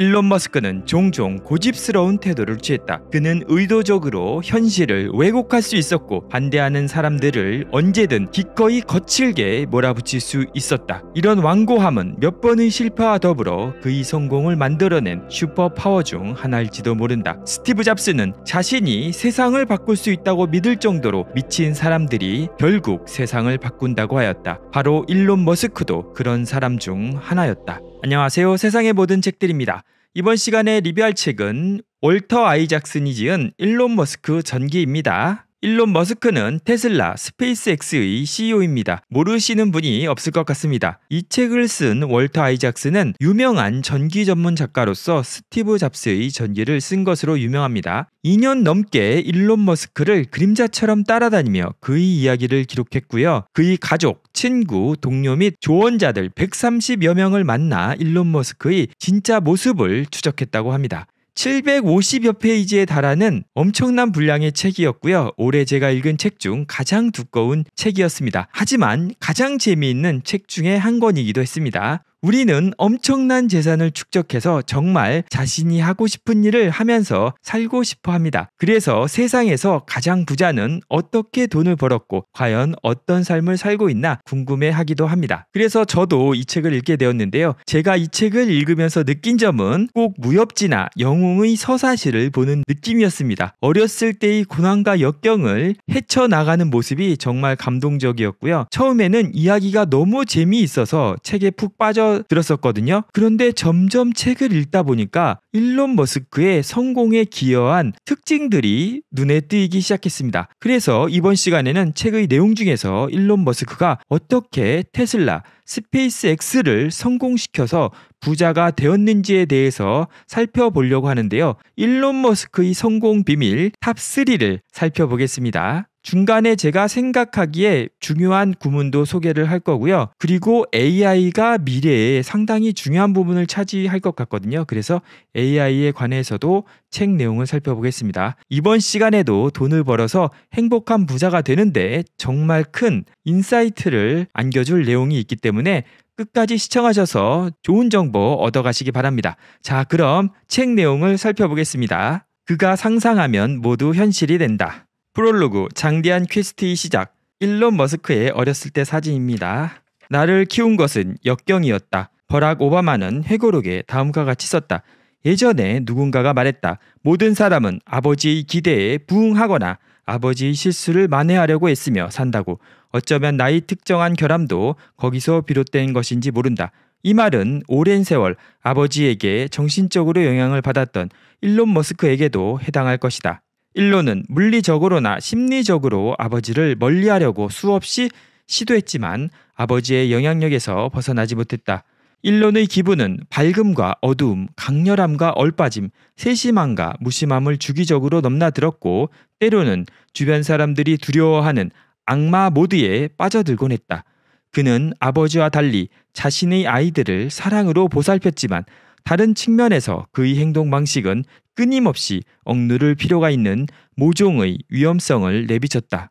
일론 머스크는 종종 고집스러운 태도를 취했다. 그는 의도적으로 현실을 왜곡할 수 있었고 반대하는 사람들을 언제든 기꺼이 거칠게 몰아붙일 수 있었다. 이런 완고함은 몇 번의 실패와 더불어 그의 성공을 만들어낸 슈퍼 파워 중 하나일지도 모른다. 스티브 잡스는 자신이 세상을 바꿀 수 있다고 믿을 정도로 미친 사람들이 결국 세상을 바꾼다고 하였다. 바로 일론 머스크도 그런 사람 중 하나였다. 안녕하세요. 세상의 모든 책들입니다. 이번 시간에 리뷰할 책은 월터 아이작슨이 지은 일론 머스크 전기입니다. 일론 머스크는 테슬라, 스페이스X의 CEO입니다. 모르시는 분이 없을 것 같습니다. 이 책을 쓴 월터 아이작스는 유명한 전기 전문 작가로서 스티브 잡스의 전기를 쓴 것으로 유명합니다. 2년 넘게 일론 머스크를 그림자처럼 따라다니며 그의 이야기를 기록했고요. 그의 가족, 친구, 동료 및 조언자들 130여 명을 만나 일론 머스크의 진짜 모습을 추적했다고 합니다. 750여 페이지에 달하는 엄청난 분량의 책이었고요. 올해 제가 읽은 책 중 가장 두꺼운 책이었습니다. 하지만 가장 재미있는 책 중에 한 권이기도 했습니다. 우리는 엄청난 재산을 축적해서 정말 자신이 하고 싶은 일을 하면서 살고 싶어 합니다. 그래서 세상에서 가장 부자는 어떻게 돈을 벌었고 과연 어떤 삶을 살고 있나 궁금해 하기도 합니다. 그래서 저도 이 책을 읽게 되었는데요. 제가 이 책을 읽으면서 느낀 점은 꼭 무협지나 영웅의 서사시를 보는 느낌이었습니다. 어렸을 때의 고난과 역경을 헤쳐나가는 모습이 정말 감동적이었고요. 처음에는 이야기가 너무 재미있어서 책에 푹 빠져 들었었거든요 그런데 점점 책을 읽다 보니까 일론 머스크의 성공에 기여한 특징들이 눈에 띄기 시작했습니다. 그래서 이번 시간에는 책의 내용 중에서 일론 머스크가 어떻게 테슬라, 스페이스 X를 성공시켜서 부자가 되었는지에 대해서 살펴보려고 하는데요. 일론 머스크의 성공 비밀 탑3를 살펴보겠습니다. 중간에 제가 생각하기에 중요한 구문도 소개를 할 거고요. 그리고 AI가 미래에 상당히 중요한 부분을 차지할 것 같거든요. 그래서 AI에 관해서도 책 내용을 살펴보겠습니다. 이번 시간에도 돈을 벌어서 행복한 부자가 되는데 정말 큰 인사이트를 안겨줄 내용이 있기 때문에 끝까지 시청하셔서 좋은 정보 얻어가시기 바랍니다. 자, 그럼 책 내용을 살펴보겠습니다. 그가 상상하면 모두 현실이 된다. 프롤로그 장대한 퀘스트의 시작 일론 머스크의 어렸을 때 사진입니다. 나를 키운 것은 역경이었다. 버락 오바마는 회고록에 다음과 같이 썼다. 예전에 누군가가 말했다. 모든 사람은 아버지의 기대에 부응하거나 아버지의 실수를 만회하려고 애쓰며 산다고. 어쩌면 나의 특정한 결함도 거기서 비롯된 것인지 모른다. 이 말은 오랜 세월 아버지에게 정신적으로 영향을 받았던 일론 머스크에게도 해당할 것이다. 일로는 물리적으로나 심리적으로 아버지를 멀리하려고 수없이 시도했지만 아버지의 영향력에서 벗어나지 못했다. 일론의 기분은 밝음과 어두움, 강렬함과 얼빠짐, 세심함과 무심함을 주기적으로 넘나들었고 때로는 주변 사람들이 두려워하는 악마 모드에 빠져들곤 했다. 그는 아버지와 달리 자신의 아이들을 사랑으로 보살폈지만 다른 측면에서 그의 행동 방식은 끊임없이 억누를 필요가 있는 모종의 위험성을 내비쳤다.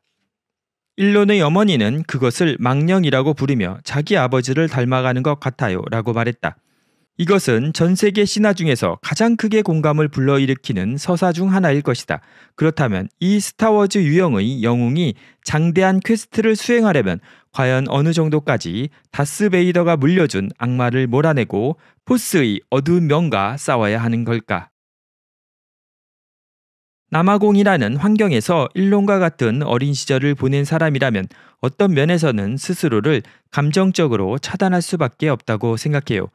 일론의 어머니는 그것을 망령이라고 부르며 자기 아버지를 닮아가는 것 같아요 라고 말했다. 이것은 전 세계 신화 중에서 가장 크게 공감을 불러일으키는 서사 중 하나일 것이다. 그렇다면 이 스타워즈 유형의 영웅이 장대한 퀘스트를 수행하려면 과연 어느 정도까지 다스 베이더가 물려준 악마를 몰아내고 호스의 어두운 면과 싸워야 하는 걸까? 남아공이라는 환경에서 일론과 같은 어린 시절을 보낸 사람이라면 어떤 면에서는 스스로를 감정적으로 차단할 수밖에 없다고 생각해요.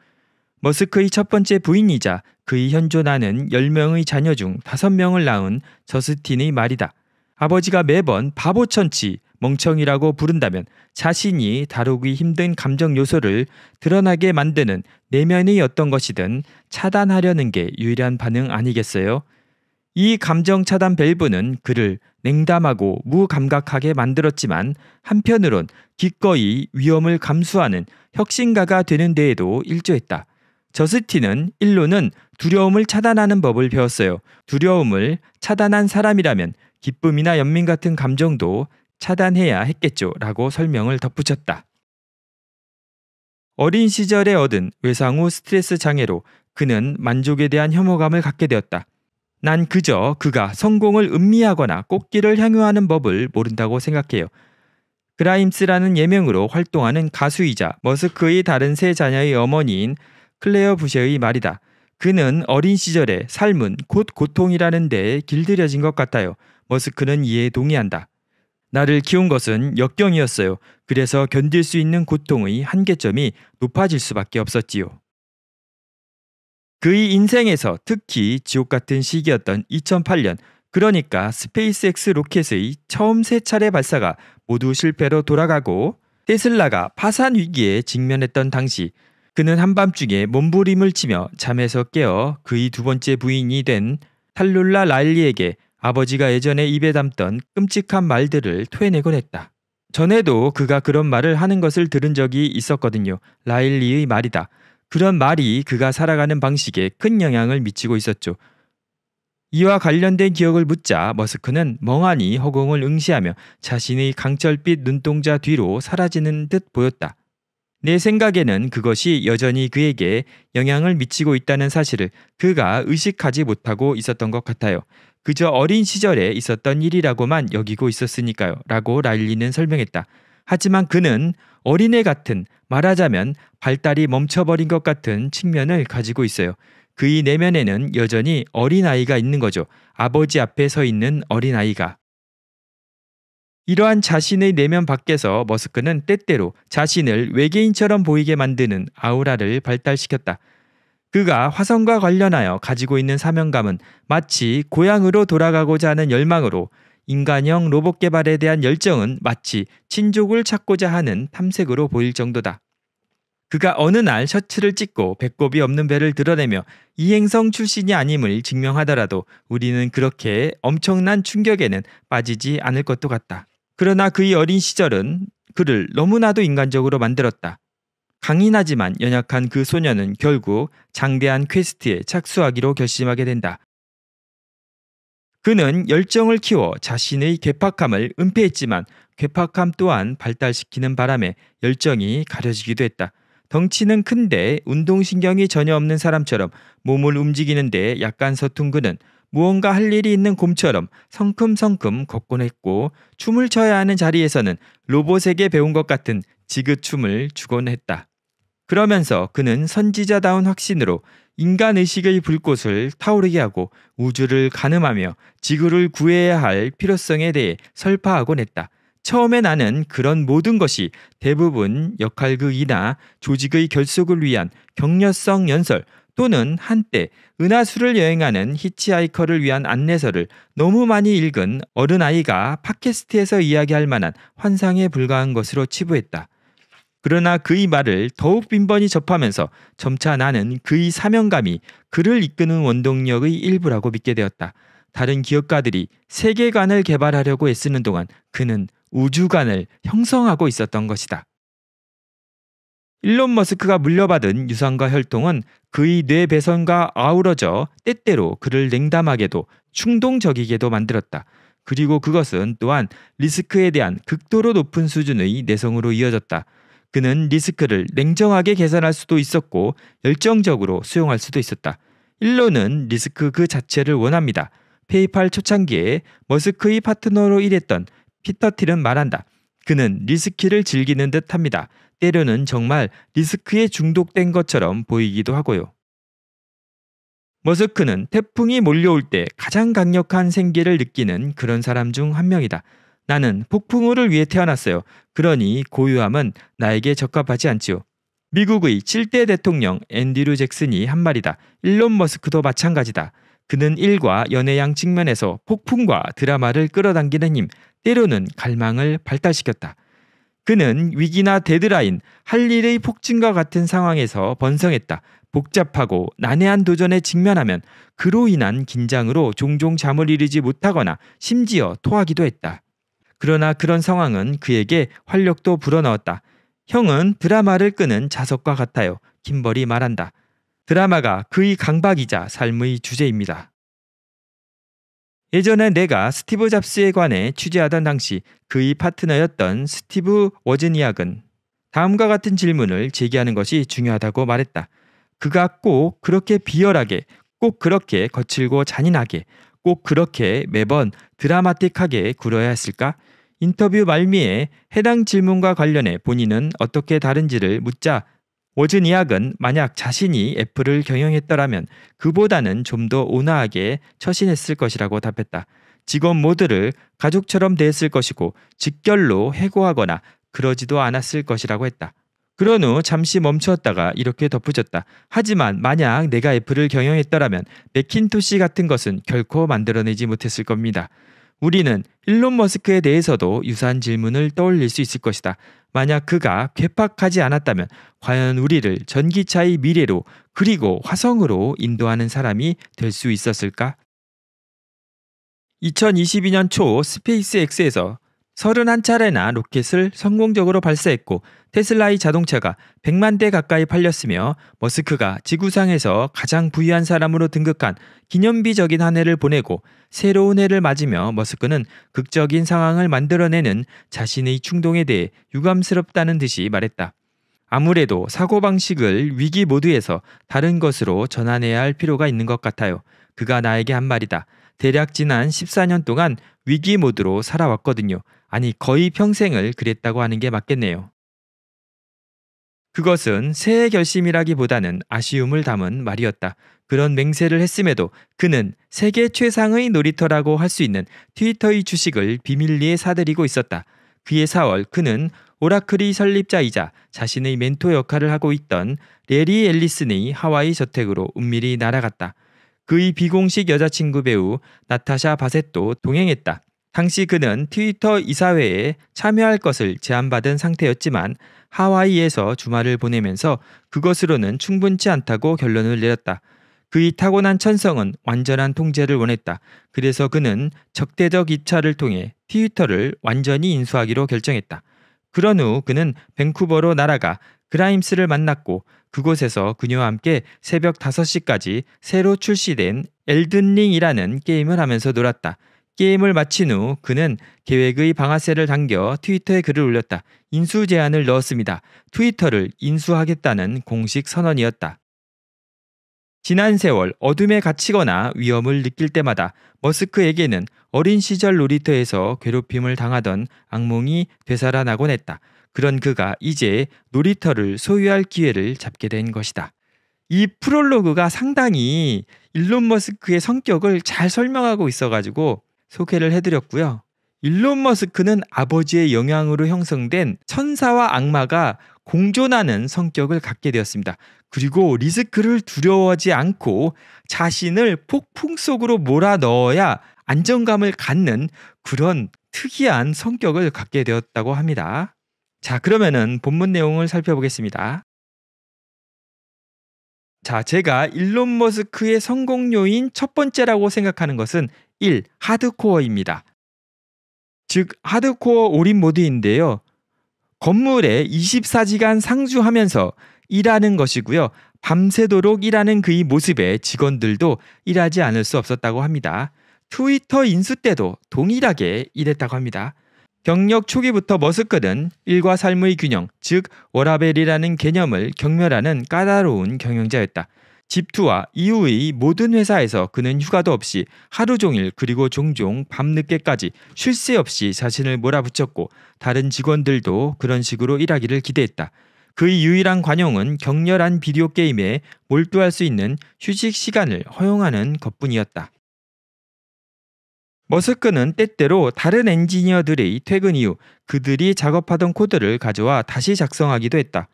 머스크의 첫 번째 부인이자 그의 현존하는 10명의 자녀 중 5명을 낳은 저스틴의 말이다. 아버지가 매번 바보천치, 멍청이라고 부른다면 자신이 다루기 힘든 감정 요소를 드러나게 만드는 내면의 어떤 것이든 차단하려는 게 유일한 반응 아니겠어요? 이 감정 차단 밸브는 그를 냉담하고 무감각하게 만들었지만 한편으론 기꺼이 위험을 감수하는 혁신가가 되는 데에도 일조했다. 저스틴은 일로는 두려움을 차단하는 법을 배웠어요. 두려움을 차단한 사람이라면 기쁨이나 연민 같은 감정도 차단해야 했겠죠라고 설명을 덧붙였다. 어린 시절에 얻은 외상 후 스트레스 장애로 그는 만족에 대한 혐오감을 갖게 되었다. 난 그저 그가 성공을 음미하거나 꽃길을 향유하는 법을 모른다고 생각해요. 그라임스라는 예명으로 활동하는 가수이자 머스크의 다른 세 자녀의 어머니인 클레어 부셰의 말이다. 그는 어린 시절에 삶은 곧 고통이라는 데에 길들여진 것 같아요. 머스크는 이에 동의한다. 나를 키운 것은 역경이었어요. 그래서 견딜 수 있는 고통의 한계점이 높아질 수밖에 없었지요. 그의 인생에서 특히 지옥 같은 시기였던 2008년, 그러니까 스페이스X 로켓의 처음 세 차례 발사가 모두 실패로 돌아가고 테슬라가 파산 위기에 직면했던 당시 그는 한밤중에 몸부림을 치며 잠에서 깨어 그의 두 번째 부인이 된 탈룰라 라일리에게 아버지가 예전에 입에 담던 끔찍한 말들을 토해내곤 했다. 전에도 그가 그런 말을 하는 것을 들은 적이 있었거든요. 라일리의 말이다. 그런 말이 그가 살아가는 방식에 큰 영향을 미치고 있었죠. 이와 관련된 기억을 묻자 머스크는 멍하니 허공을 응시하며 자신의 강철빛 눈동자 뒤로 사라지는 듯 보였다. 내 생각에는 그것이 여전히 그에게 영향을 미치고 있다는 사실을 그가 의식하지 못하고 있었던 것 같아요. 그저 어린 시절에 있었던 일이라고만 여기고 있었으니까요. 라고 라일리는 설명했다. 하지만 그는 어린애 같은 말하자면 발달이 멈춰버린 것 같은 측면을 가지고 있어요. 그의 내면에는 여전히 어린아이가 있는 거죠. 아버지 앞에 서 있는 어린아이가. 이러한 자신의 내면 밖에서 머스크는 때때로 자신을 외계인처럼 보이게 만드는 아우라를 발달시켰다. 그가 화성과 관련하여 가지고 있는 사명감은 마치 고향으로 돌아가고자 하는 열망으로 인간형 로봇 개발에 대한 열정은 마치 친족을 찾고자 하는 탐색으로 보일 정도다. 그가 어느 날 셔츠를 찢고 배꼽이 없는 배를 드러내며 이행성 출신이 아님을 증명하더라도 우리는 그렇게 엄청난 충격에는 빠지지 않을 것도 같다. 그러나 그의 어린 시절은 그를 너무나도 인간적으로 만들었다. 강인하지만 연약한 그 소녀는 결국 장대한 퀘스트에 착수하기로 결심하게 된다. 그는 열정을 키워 자신의 괴팍함을 은폐했지만 괴팍함 또한 발달시키는 바람에 열정이 가려지기도 했다. 덩치는 큰데 운동신경이 전혀 없는 사람처럼 몸을 움직이는데 약간 서툰 그는 무언가 할 일이 있는 곰처럼 성큼성큼 걷곤 했고 춤을 춰야 하는 자리에서는 로봇에게 배운 것 같은 지그춤을 주곤 했다. 그러면서 그는 선지자다운 확신으로 인간 의식의 불꽃을 타오르게 하고 우주를 가늠하며 지구를 구해야 할 필요성에 대해 설파하곤 했다. 처음에 나는 그런 모든 것이 대부분 역할극이나 그 조직의 결속을 위한 격려성 연설 또는 한때 은하수를 여행하는 히치하이커를 위한 안내서를 너무 많이 읽은 어른아이가 팟캐스트에서 이야기할 만한 환상에 불과한 것으로 치부했다. 그러나 그의 말을 더욱 빈번히 접하면서 점차 나는 그의 사명감이 그를 이끄는 원동력의 일부라고 믿게 되었다. 다른 기업가들이 세계관을 개발하려고 애쓰는 동안 그는 우주관을 형성하고 있었던 것이다. 일론 머스크가 물려받은 유산과 혈통은 그의 뇌 배선과 아우러져 때때로 그를 냉담하게도 충동적이게도 만들었다. 그리고 그것은 또한 리스크에 대한 극도로 높은 수준의 내성으로 이어졌다. 그는 리스크를 냉정하게 계산할 수도 있었고 열정적으로 수용할 수도 있었다. 일론은 리스크 그 자체를 원합니다. 페이팔 초창기에 머스크의 파트너로 일했던 피터 틸은 말한다. 그는 리스키를 즐기는 듯 합니다. 때로는 정말 리스크에 중독된 것처럼 보이기도 하고요. 머스크는 태풍이 몰려올 때 가장 강력한 생기를 느끼는 그런 사람 중 한 명이다. 나는 폭풍우를 위해 태어났어요. 그러니 고요함은 나에게 적합하지 않지요. 미국의 7대 대통령 앤디류 잭슨이 한 말이다. 일론 머스크도 마찬가지다. 그는 일과 연애 양 측면에서 폭풍과 드라마를 끌어당기는 힘, 때로는 갈망을 발달시켰다. 그는 위기나 데드라인, 할 일의 폭증과 같은 상황에서 번성했다. 복잡하고 난해한 도전에 직면하면 그로 인한 긴장으로 종종 잠을 이루지 못하거나 심지어 토하기도 했다. 그러나 그런 상황은 그에게 활력도 불어넣었다. 형은 드라마를 끄는 자석과 같아요. 김벌이 말한다. 드라마가 그의 강박이자 삶의 주제입니다. 예전에 내가 스티브 잡스에 관해 취재하던 당시 그의 파트너였던 스티브 워즈니악은 다음과 같은 질문을 제기하는 것이 중요하다고 말했다. 그가 꼭 그렇게 비열하게, 꼭 그렇게 거칠고 잔인하게, 꼭 그렇게 매번 드라마틱하게 굴어야 했을까? 인터뷰 말미에 해당 질문과 관련해 본인은 어떻게 다른지를 묻자 워즌 이학은 만약 자신이 애플을 경영했더라면 그보다는 좀 더 온화하게 처신했을 것이라고 답했다. 직원 모두를 가족처럼 대했을 것이고 직결로 해고하거나 그러지도 않았을 것이라고 했다. 그런 후 잠시 멈추었다가 이렇게 덧붙였다. 하지만 만약 내가 애플을 경영했더라면 맥킨토시 같은 것은 결코 만들어내지 못했을 겁니다. 우리는 일론 머스크에 대해서도 유사한 질문을 떠올릴 수 있을 것이다. 만약 그가 괴팍하지 않았다면 과연 우리를 전기차의 미래로 그리고 화성으로 인도하는 사람이 될 수 있었을까? 2022년 초 스페이스X에서 31차례나 로켓을 성공적으로 발사했고 테슬라의 자동차가 100만 대 가까이 팔렸으며 머스크가 지구상에서 가장 부유한 사람으로 등극한 기념비적인 한 해를 보내고 새로운 해를 맞으며 머스크는 극적인 상황을 만들어내는 자신의 충동에 대해 유감스럽다는 듯이 말했다. 아무래도 사고방식을 위기 모드에서 다른 것으로 전환해야 할 필요가 있는 것 같아요. 그가 나에게 한 말이다. 대략 지난 14년 동안 위기 모드로 살아왔거든요. 아니 거의 평생을 그랬다고 하는 게 맞겠네요. 그것은 새해 결심이라기보다는 아쉬움을 담은 말이었다. 그런 맹세를 했음에도 그는 세계 최상의 놀이터라고 할 수 있는 트위터의 주식을 비밀리에 사들이고 있었다. 그의 4월 그는 오라클이 설립자이자 자신의 멘토 역할을 하고 있던 레리 앨리슨의 하와이 저택으로 은밀히 날아갔다. 그의 비공식 여자친구 배우 나타샤 바셋도 동행했다. 당시 그는 트위터 이사회에 참여할 것을 제안받은 상태였지만 하와이에서 주말을 보내면서 그것으로는 충분치 않다고 결론을 내렸다. 그의 타고난 천성은 완전한 통제를 원했다. 그래서 그는 적대적 입찰을 통해 트위터를 완전히 인수하기로 결정했다. 그런 후 그는 밴쿠버로 날아가 그라임스를 만났고 그곳에서 그녀와 함께 새벽 5시까지 새로 출시된 엘든링이라는 게임을 하면서 놀았다. 게임을 마친 후 그는 계획의 방아쇠를 당겨 트위터에 글을 올렸다. 인수 제안을 넣었습니다. 트위터를 인수하겠다는 공식 선언이었다. 지난 세월 어둠에 갇히거나 위험을 느낄 때마다 머스크에게는 어린 시절 놀이터에서 괴롭힘을 당하던 악몽이 되살아나곤 했다. 그런 그가 이제 놀이터를 소유할 기회를 잡게 된 것이다. 이 프롤로그가 상당히 일론 머스크의 성격을 잘 설명하고 있어가지고 소개를 해드렸고요. 일론 머스크는 아버지의 영향으로 형성된 천사와 악마가 공존하는 성격을 갖게 되었습니다. 그리고 리스크를 두려워하지 않고 자신을 폭풍 속으로 몰아 넣어야 안정감을 갖는 그런 특이한 성격을 갖게 되었다고 합니다. 자, 그러면은 본문 내용을 살펴보겠습니다. 자, 제가 일론 머스크의 성공 요인 첫 번째라고 생각하는 것은 1. 하드코어입니다. 즉, 하드코어 올인 모드인데요. 건물에 24시간 상주하면서 일하는 것이고요. 밤새도록 일하는 그의 모습에 직원들도 일하지 않을 수 없었다고 합니다. 트위터 인수 때도 동일하게 일했다고 합니다. 경력 초기부터 머스크는 일과 삶의 균형, 즉 워라벨이라는 개념을 경멸하는 까다로운 경영자였다. 집투와 이후의 모든 회사에서 그는 휴가도 없이 하루 종일 그리고 종종 밤늦게까지 쉴 새 없이 자신을 몰아붙였고 다른 직원들도 그런 식으로 일하기를 기대했다. 그의 유일한 관용은 격렬한 비디오 게임에 몰두할 수 있는 휴식 시간을 허용하는 것뿐이었다. 머스크는 때때로 다른 엔지니어들의 퇴근 이후 그들이 작업하던 코드를 가져와 다시 작성하기도 했다.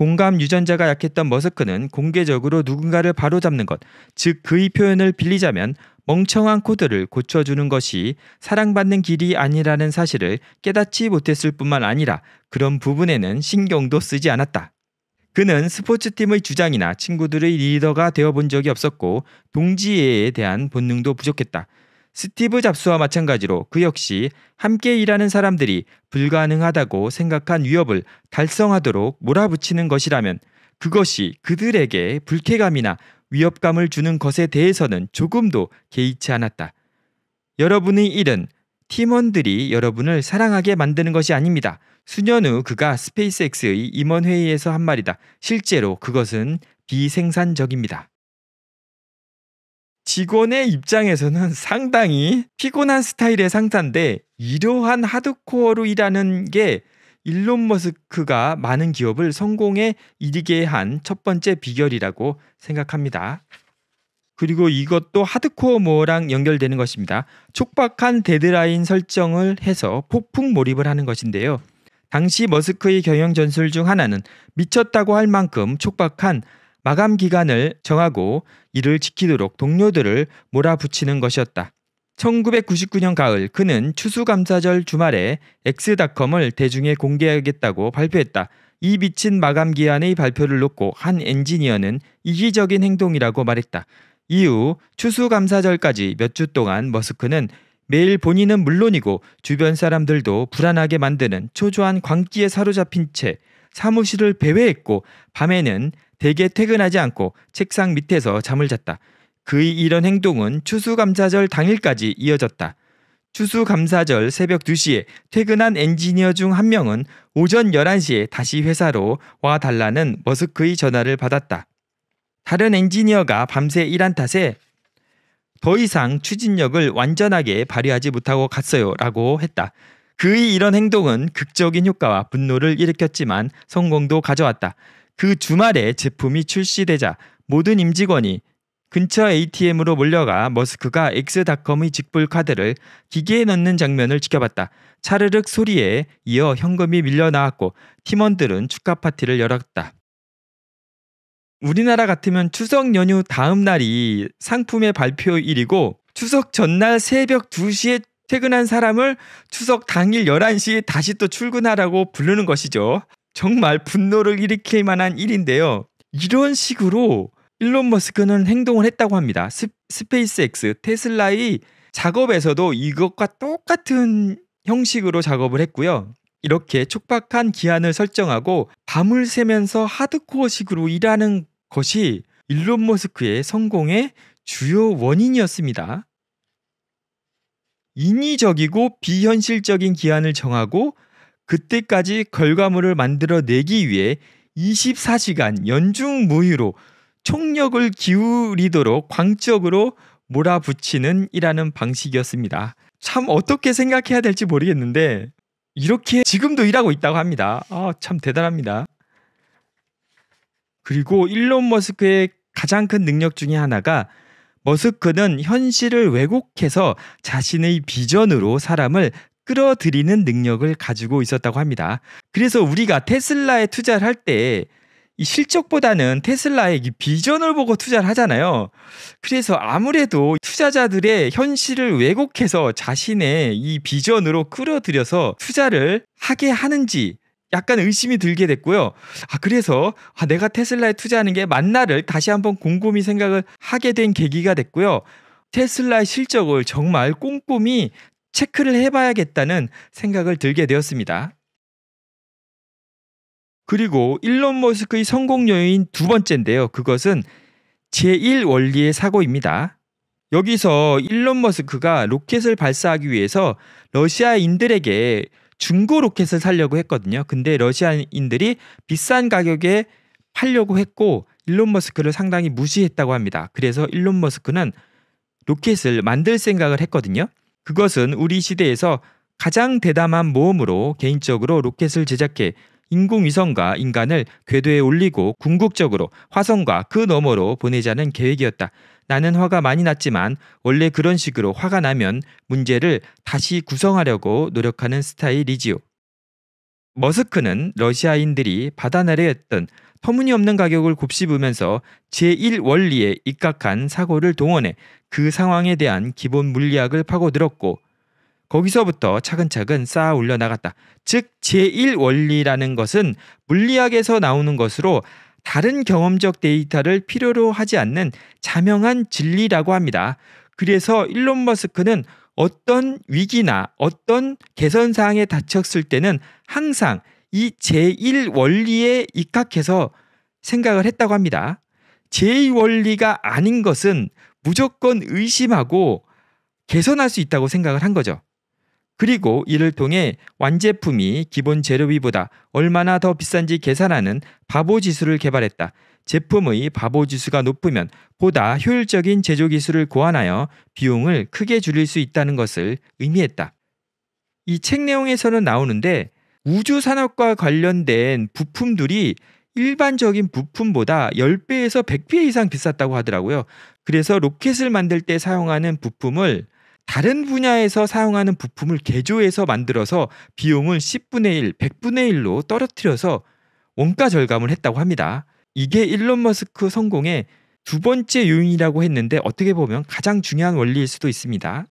공감 유전자가 약했던 머스크는 공개적으로 누군가를 바로잡는 것, 즉 그의 표현을 빌리자면 멍청한 코드를 고쳐주는 것이 사랑받는 길이 아니라는 사실을 깨닫지 못했을 뿐만 아니라 그런 부분에는 신경도 쓰지 않았다. 그는 스포츠팀의 주장이나 친구들의 리더가 되어본 적이 없었고 동지애에 대한 본능도 부족했다. 스티브 잡스와 마찬가지로 그 역시 함께 일하는 사람들이 불가능하다고 생각한 위협을 달성하도록 몰아붙이는 것이라면 그것이 그들에게 불쾌감이나 위협감을 주는 것에 대해서는 조금도 개의치 않았다. 여러분의 일은 팀원들이 여러분을 사랑하게 만드는 것이 아닙니다. 수년 후 그가 스페이스X의 임원회의에서 한 말이다. 실제로 그것은 비생산적입니다. 직원의 입장에서는 상당히 피곤한 스타일의 상사인데 이러한 하드코어로 일하는 게 일론 머스크가 많은 기업을 성공에 이르게 한 첫 번째 비결이라고 생각합니다. 그리고 이것도 하드코어 모어랑 연결되는 것입니다. 촉박한 데드라인 설정을 해서 폭풍 몰입을 하는 것인데요. 당시 머스크의 경영 전술 중 하나는 미쳤다고 할 만큼 촉박한 마감 기간을 정하고 이를 지키도록 동료들을 몰아붙이는 것이었다. 1999년 가을 그는 추수감사절 주말에 엑스닷컴을 대중에 공개하겠다고 발표했다. 이 미친 마감 기한의 발표를 놓고 한 엔지니어는 이기적인 행동이라고 말했다. 이후 추수감사절까지 몇 주 동안 머스크는 매일 본인은 물론이고 주변 사람들도 불안하게 만드는 초조한 광기에 사로잡힌 채 사무실을 배회했고 밤에는 대개 퇴근하지 않고 책상 밑에서 잠을 잤다. 그의 이런 행동은 추수감사절 당일까지 이어졌다. 추수감사절 새벽 2시에 퇴근한 엔지니어 중 한 명은 오전 11시에 다시 회사로 와 달라는 머스크의 전화를 받았다. 다른 엔지니어가 밤새 일한 탓에 더 이상 추진력을 완전하게 발휘하지 못하고 갔어요 라고 했다. 그의 이런 행동은 극적인 효과와 분노를 일으켰지만 성공도 가져왔다. 그 주말에 제품이 출시되자 모든 임직원이 근처 ATM으로 몰려가 머스크가 엑스닷컴의 직불 카드를 기계에 넣는 장면을 지켜봤다. 차르륵 소리에 이어 현금이 밀려 나왔고 팀원들은 축하 파티를 열었다. 우리나라 같으면 추석 연휴 다음 날이 상품의 발표일이고 추석 전날 새벽 2시에 퇴근한 사람을 추석 당일 11시 다시 또 출근하라고 부르는 것이죠. 정말 분노를 일으킬 만한 일인데요. 이런 식으로 일론 머스크는 행동을 했다고 합니다. 스, 스페이스X, 테슬라의 작업에서도 이것과 똑같은 형식으로 작업을 했고요. 이렇게 촉박한 기한을 설정하고 밤을 새면서 하드코어식으로 일하는 것이 일론 머스크의 성공의 주요 원인이었습니다. 인위적이고 비현실적인 기한을 정하고 그때까지 결과물을 만들어내기 위해 24시간 연중 무휴로 총력을 기울이도록 광적으로 몰아붙이는 이라는 방식이었습니다. 참 어떻게 생각해야 될지 모르겠는데 이렇게 지금도 일하고 있다고 합니다. 아, 참 대단합니다. 그리고 일론 머스크의 가장 큰 능력 중의 하나가 머스크는 현실을 왜곡해서 자신의 비전으로 사람을 끌어들이는 능력을 가지고 있었다고 합니다. 그래서 우리가 테슬라에 투자를 할 때 실적보다는 테슬라의 비전을 보고 투자를 하잖아요. 그래서 아무래도 투자자들의 현실을 왜곡해서 자신의 이 비전으로 끌어들여서 투자를 하게 하는지 약간 의심이 들게 됐고요. 아, 그래서 아, 내가 테슬라에 투자하는 게 맞나를 다시 한번 곰곰이 생각을 하게 된 계기가 됐고요. 테슬라의 실적을 정말 꼼꼼히 체크를 해봐야겠다는 생각을 들게 되었습니다. 그리고 일론 머스크의 성공 요인 두 번째인데요. 그것은 제1 원리의 사고입니다. 여기서 일론 머스크가 로켓을 발사하기 위해서 러시아인들에게 중고 로켓을 사려고 했거든요. 근데 러시아인들이 비싼 가격에 팔려고 했고 일론 머스크를 상당히 무시했다고 합니다. 그래서 일론 머스크는 로켓을 만들 생각을 했거든요. 그것은 우리 시대에서 가장 대담한 모험으로 개인적으로 로켓을 제작해 인공위성과 인간을 궤도에 올리고 궁극적으로 화성과 그 너머로 보내자는 계획이었다. 나는 화가 많이 났지만 원래 그런 식으로 화가 나면 문제를 다시 구성하려고 노력하는 스타일이지요. 머스크는 러시아인들이 받아내려했던 터무니없는 가격을 곱씹으면서 제1원리에 입각한 사고를 동원해 그 상황에 대한 기본 물리학을 파고들었고 거기서부터 차근차근 쌓아 올려 나갔다. 즉 제1원리라는 것은 물리학에서 나오는 것으로 다른 경험적 데이터를 필요로 하지 않는 자명한 진리라고 합니다. 그래서 일론 머스크는 어떤 위기나 어떤 개선 사항에 닥쳤을 때는 항상 이 제1 원리에 입각해서 생각을 했다고 합니다. 제2 원리가 아닌 것은 무조건 의심하고 개선할 수 있다고 생각을 한 거죠. 그리고 이를 통해 완제품이 기본 재료비보다 얼마나 더 비싼지 계산하는 바보 지수를 개발했다. 제품의 바보 지수가 높으면 보다 효율적인 제조 기술을 고안하여 비용을 크게 줄일 수 있다는 것을 의미했다. 이 책 내용에서는 나오는데 우주 산업과 관련된 부품들이 일반적인 부품보다 10배에서 100배 이상 비쌌다고 하더라고요. 그래서 로켓을 만들 때 사용하는 부품을 다른 분야에서 사용하는 부품을 개조해서 만들어서 비용을 10분의 1, 100분의 1로 떨어뜨려서 원가 절감을 했다고 합니다. 이게 일론 머스크 성공의 두 번째 요인이라고 했는데 어떻게 보면 가장 중요한 원리일 수도 있습니다.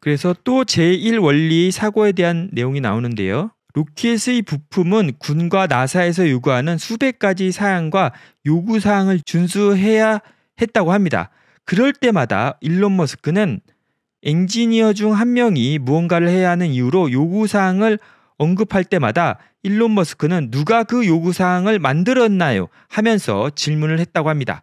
그래서 또 제1원리 의 사고에 대한 내용이 나오는데요. 로켓의 부품은 군과 나사에서 요구하는 수백 가지 사양과 요구 사항을 준수해야 했다고 합니다. 그럴 때마다 일론 머스크는 엔지니어 중 한 명이 무언가를 해야 하는 이유로 요구사항을 언급할 때마다 일론 머스크는 누가 그 요구사항을 만들었나요? 하면서 질문을 했다고 합니다.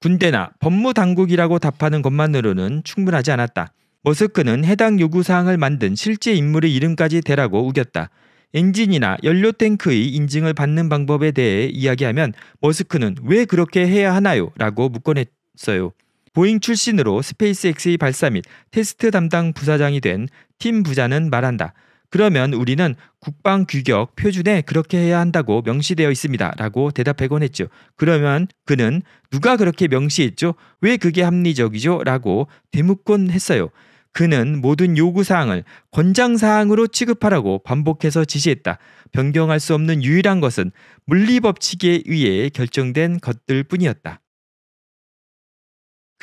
군대나 법무당국이라고 답하는 것만으로는 충분하지 않았다. 머스크는 해당 요구사항을 만든 실제 인물의 이름까지 대라고 우겼다. 엔진이나 연료탱크의 인증을 받는 방법에 대해 이야기하면 머스크는 왜 그렇게 해야 하나요? 라고 묻곤 했어요. 보잉 출신으로 스페이스X의 발사 및 테스트 담당 부사장이 된 팀 부자는 말한다. 그러면 우리는 국방 규격 표준에 그렇게 해야 한다고 명시되어 있습니다. 라고 대답해곤 했죠. 그러면 그는 누가 그렇게 명시했죠? 왜 그게 합리적이죠? 라고 되묻곤 했어요. 그는 모든 요구사항을 권장사항으로 취급하라고 반복해서 지시했다. 변경할 수 없는 유일한 것은 물리법칙에 의해 결정된 것들 뿐이었다.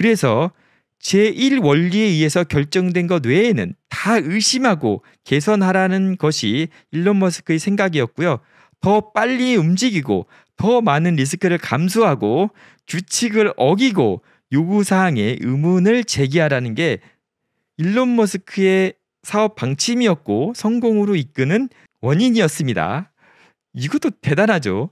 그래서 제1원리에 의해서 결정된 것 외에는 다 의심하고 개선하라는 것이 일론 머스크의 생각이었고요. 더 빨리 움직이고 더 많은 리스크를 감수하고 규칙을 어기고 요구사항에 의문을 제기하라는 게 일론 머스크의 사업 방침이었고 성공으로 이끄는 원인이었습니다. 이것도 대단하죠.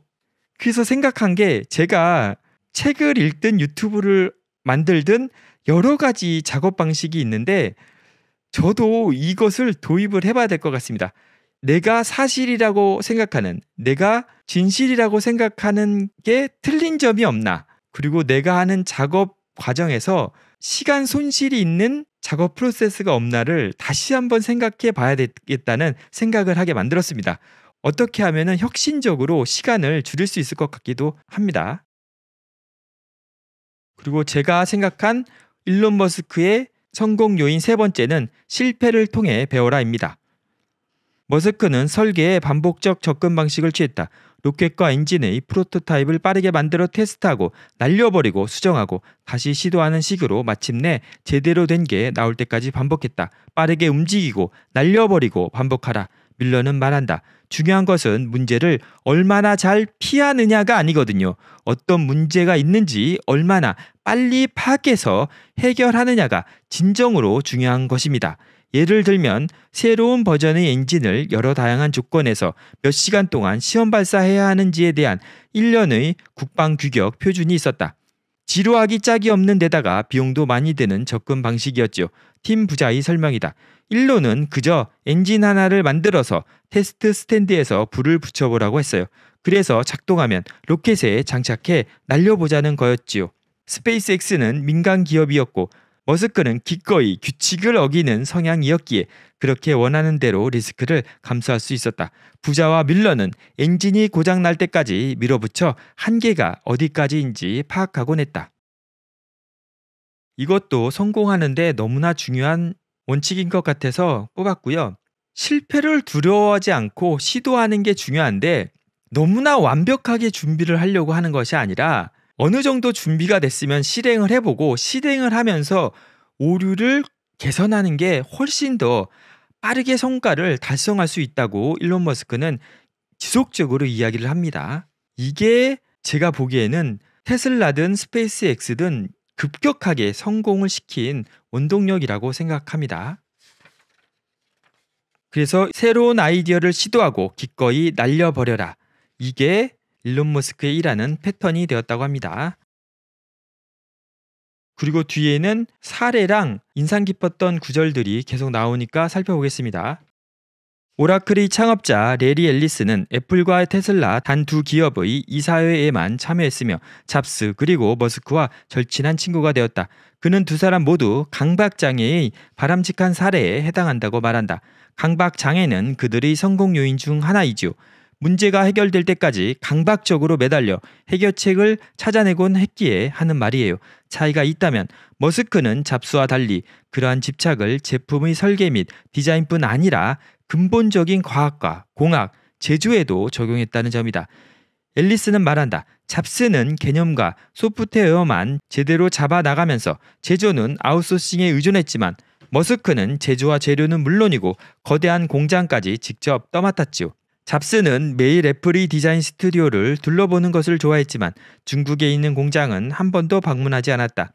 그래서 생각한 게 제가 책을 읽든 유튜브를 만들든 여러 가지 작업 방식이 있는데 저도 이것을 도입을 해봐야 될 것 같습니다. 내가 사실이라고 생각하는, 내가 진실이라고 생각하는 게 틀린 점이 없나. 그리고 내가 하는 작업 과정에서 시간 손실이 있는 작업 프로세스가 없나를 다시 한번 생각해 봐야 되겠다는 생각을 하게 만들었습니다. 어떻게 하면 혁신적으로 시간을 줄일 수 있을 것 같기도 합니다. 그리고 제가 생각한 일론 머스크의 성공 요인 세 번째는 실패를 통해 배워라입니다. 머스크는 설계에 반복적 접근 방식을 취했다. 로켓과 엔진의 프로토타입을 빠르게 만들어 테스트하고 날려버리고 수정하고 다시 시도하는 식으로 마침내 제대로 된 게 나올 때까지 반복했다. 빠르게 움직이고 날려버리고 반복하라. 밀러는 말한다. 중요한 것은 문제를 얼마나 잘 피하느냐가 아니거든요. 어떤 문제가 있는지 얼마나 빨리 파악해서 해결하느냐가 진정으로 중요한 것입니다. 예를 들면 새로운 버전의 엔진을 여러 다양한 조건에서 몇 시간 동안 시험 발사해야 하는지에 대한 1년의 국방 규격 표준이 있었다. 지루하기 짝이 없는 데다가 비용도 많이 드는 접근 방식이었지요. 팀 부자의 설명이다. 1로는 그저 엔진 하나를 만들어서 테스트 스탠드에서 불을 붙여보라고 했어요. 그래서 작동하면 로켓에 장착해 날려보자는 거였지요. 스페이스X는 민간 기업이었고 머스크는 기꺼이 규칙을 어기는 성향이었기에 그렇게 원하는 대로 리스크를 감수할 수 있었다. 부자와 밀러는 엔진이 고장 날 때까지 밀어붙여 한계가 어디까지인지 파악하곤 했다. 이것도 성공하는데 너무나 중요한 원칙인 것 같아서 뽑았고요. 실패를 두려워하지 않고 시도하는 게 중요한데 너무나 완벽하게 준비를 하려고 하는 것이 아니라 어느 정도 준비가 됐으면 실행을 해보고 실행을 하면서 오류를 개선하는 게 훨씬 더 빠르게 성과를 달성할 수 있다고 일론 머스크는 지속적으로 이야기를 합니다. 이게 제가 보기에는 테슬라든 스페이스X든 급격하게 성공을 시킨 원동력이라고 생각합니다. 그래서 새로운 아이디어를 시도하고 기꺼이 날려버려라. 이게 일론 머스크의 일하는 패턴이 되었다고 합니다. 그리고 뒤에는 사례랑 인상 깊었던 구절들이 계속 나오니까 살펴보겠습니다. 오라클의 창업자 레리 앨리스는 애플과 테슬라 단 두 기업의 이사회에만 참여했으며 잡스 그리고 머스크와 절친한 친구가 되었다. 그는 두 사람 모두 강박장애의 바람직한 사례에 해당한다고 말한다. 강박장애는 그들의 성공 요인 중 하나이지요. 문제가 해결될 때까지 강박적으로 매달려 해결책을 찾아내곤 했기에 하는 말이에요. 차이가 있다면 머스크는 잡수와 달리 그러한 집착을 제품의 설계 및 디자인뿐 아니라 근본적인 과학과 공학, 제조에도 적용했다는 점이다. 앨리스는 말한다. 잡스는 개념과 소프트웨어만 제대로 잡아 나가면서 제조는 아웃소싱에 의존했지만 머스크는 제조와 재료는 물론이고 거대한 공장까지 직접 떠맡았지요. 잡스는 매일 애플이 디자인 스튜디오를 둘러보는 것을 좋아했지만 중국에 있는 공장은 한 번도 방문하지 않았다.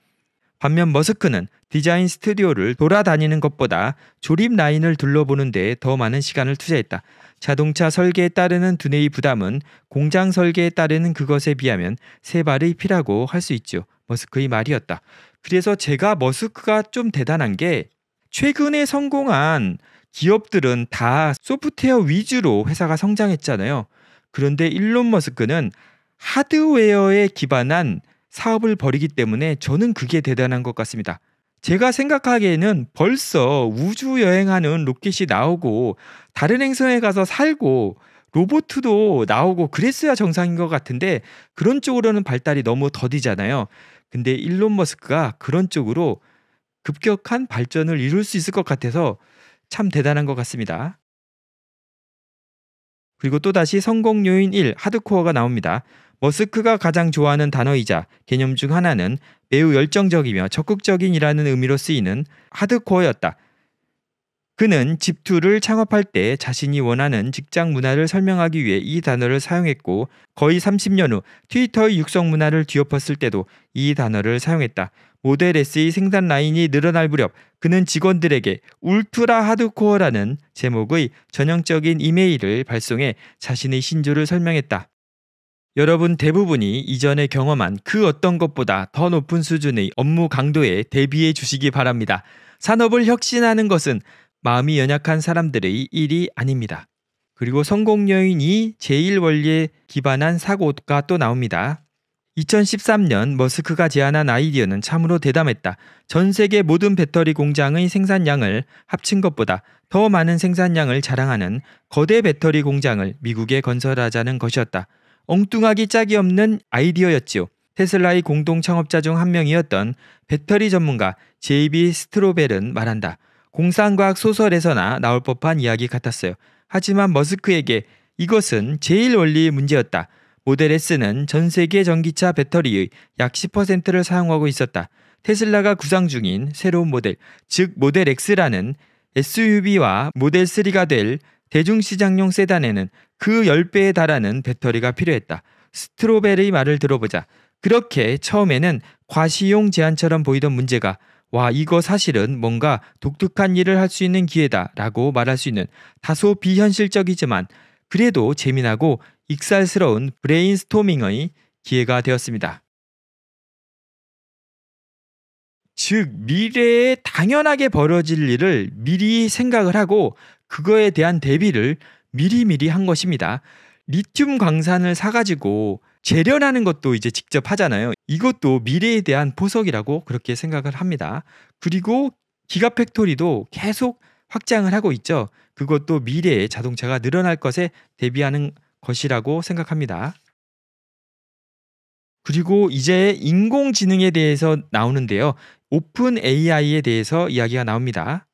반면 머스크는 디자인 스튜디오를 돌아다니는 것보다 조립 라인을 둘러보는 데 더 많은 시간을 투자했다. 자동차 설계에 따르는 두뇌의 부담은 공장 설계에 따르는 그것에 비하면 세 발의 피라고 할 수 있죠. 머스크의 말이었다. 그래서 제가 머스크가 좀 대단한 게 최근에 성공한 기업들은 다 소프트웨어 위주로 회사가 성장했잖아요. 그런데 일론 머스크는 하드웨어에 기반한 사업을 벌이기 때문에 저는 그게 대단한 것 같습니다. 제가 생각하기에는 벌써 우주 여행하는 로켓이 나오고 다른 행성에 가서 살고 로보트도 나오고 그랬어야 정상인 것 같은데 그런 쪽으로는 발달이 너무 더디잖아요. 근데 일론 머스크가 그런 쪽으로 급격한 발전을 이룰 수 있을 것 같아서 참 대단한 것 같습니다. 그리고 또다시 성공 요인 1 하드코어가 나옵니다. 머스크가 가장 좋아하는 단어이자 개념 중 하나는 매우 열정적이며 적극적인이라는 의미로 쓰이는 하드코어였다. 그는 집투를 창업할 때 자신이 원하는 직장 문화를 설명하기 위해 이 단어를 사용했고 거의 30년 후 트위터의 육성 문화를 뒤엎었을 때도 이 단어를 사용했다. 모델 S의 생산 라인이 늘어날 무렵 그는 직원들에게 울트라 하드코어라는 제목의 전형적인 이메일을 발송해 자신의 신조를 설명했다. 여러분 대부분이 이전에 경험한 그 어떤 것보다 더 높은 수준의 업무 강도에 대비해 주시기 바랍니다. 산업을 혁신하는 것은 마음이 연약한 사람들의 일이 아닙니다. 그리고 성공 여인이 제1원리에 기반한 사고가 또 나옵니다. 2013년 머스크가 제안한 아이디어는 참으로 대담했다. 전 세계 모든 배터리 공장의 생산량을 합친 것보다 더 많은 생산량을 자랑하는 거대 배터리 공장을 미국에 건설하자는 것이었다. 엉뚱하기 짝이 없는 아이디어였지요. 테슬라의 공동 창업자 중 한 명이었던 배터리 전문가 제이비 스트로벨은 말한다. 공상과학 소설에서나 나올 법한 이야기 같았어요. 하지만 머스크에게 이것은 제일 원리의 문제였다. 모델 S는 전 세계 전기차 배터리의 약 10%를 사용하고 있었다. 테슬라가 구상 중인 새로운 모델, 즉 모델 X라는 SUV와 모델 3가 될 대중시장용 세단에는 그 10배에 달하는 배터리가 필요했다. 스트로벨의 말을 들어보자. 그렇게 처음에는 과시용 제한처럼 보이던 문제가 와 이거 사실은 뭔가 독특한 일을 할 수 있는 기회다 라고 말할 수 있는 다소 비현실적이지만 그래도 재미나고 익살스러운 브레인스토밍의 기회가 되었습니다. 즉 미래에 당연하게 벌어질 일을 미리 생각을 하고 그거에 대한 대비를 미리미리 한 것입니다. 리튬 광산을 사가지고 재련하는 것도 이제 직접 하잖아요. 이것도 미래에 대한 보석이라고 그렇게 생각을 합니다. 그리고 기가팩토리도 계속 확장을 하고 있죠. 그것도 미래에 자동차가 늘어날 것에 대비하는 것이라고 생각합니다. 그리고 이제 인공지능에 대해서 나오는데요. 오픈 AI에 대해서 이야기가 나옵니다.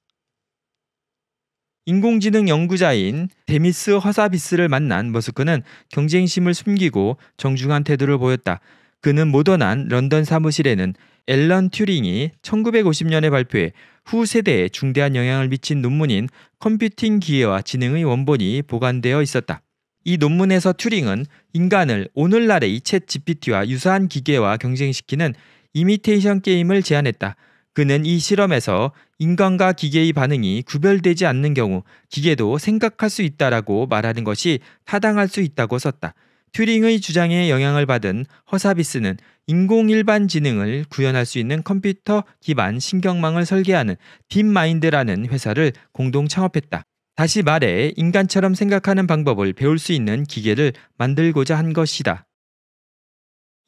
인공지능 연구자인 데미스 허사비스를 만난 머스크는 경쟁심을 숨기고 정중한 태도를 보였다. 그는 모던한 런던 사무실에는 앨런 튜링이 1950년에 발표해 후 세대에 중대한 영향을 미친 논문인 컴퓨팅 기회와 지능의 원본이 보관되어 있었다. 이 논문에서 튜링은 인간을 오늘날의 이챗 GPT와 유사한 기계와 경쟁시키는 이미테이션 게임을 제안했다. 그는 이 실험에서 인간과 기계의 반응이 구별되지 않는 경우 기계도 생각할 수 있다라고 말하는 것이 타당할 수 있다고 썼다. 튜링의 주장에 영향을 받은 허사비스는 인공 일반 지능을 구현할 수 있는 컴퓨터 기반 신경망을 설계하는 딥마인드라는 회사를 공동 창업했다. 다시 말해 인간처럼 생각하는 방법을 배울 수 있는 기계를 만들고자 한 것이다.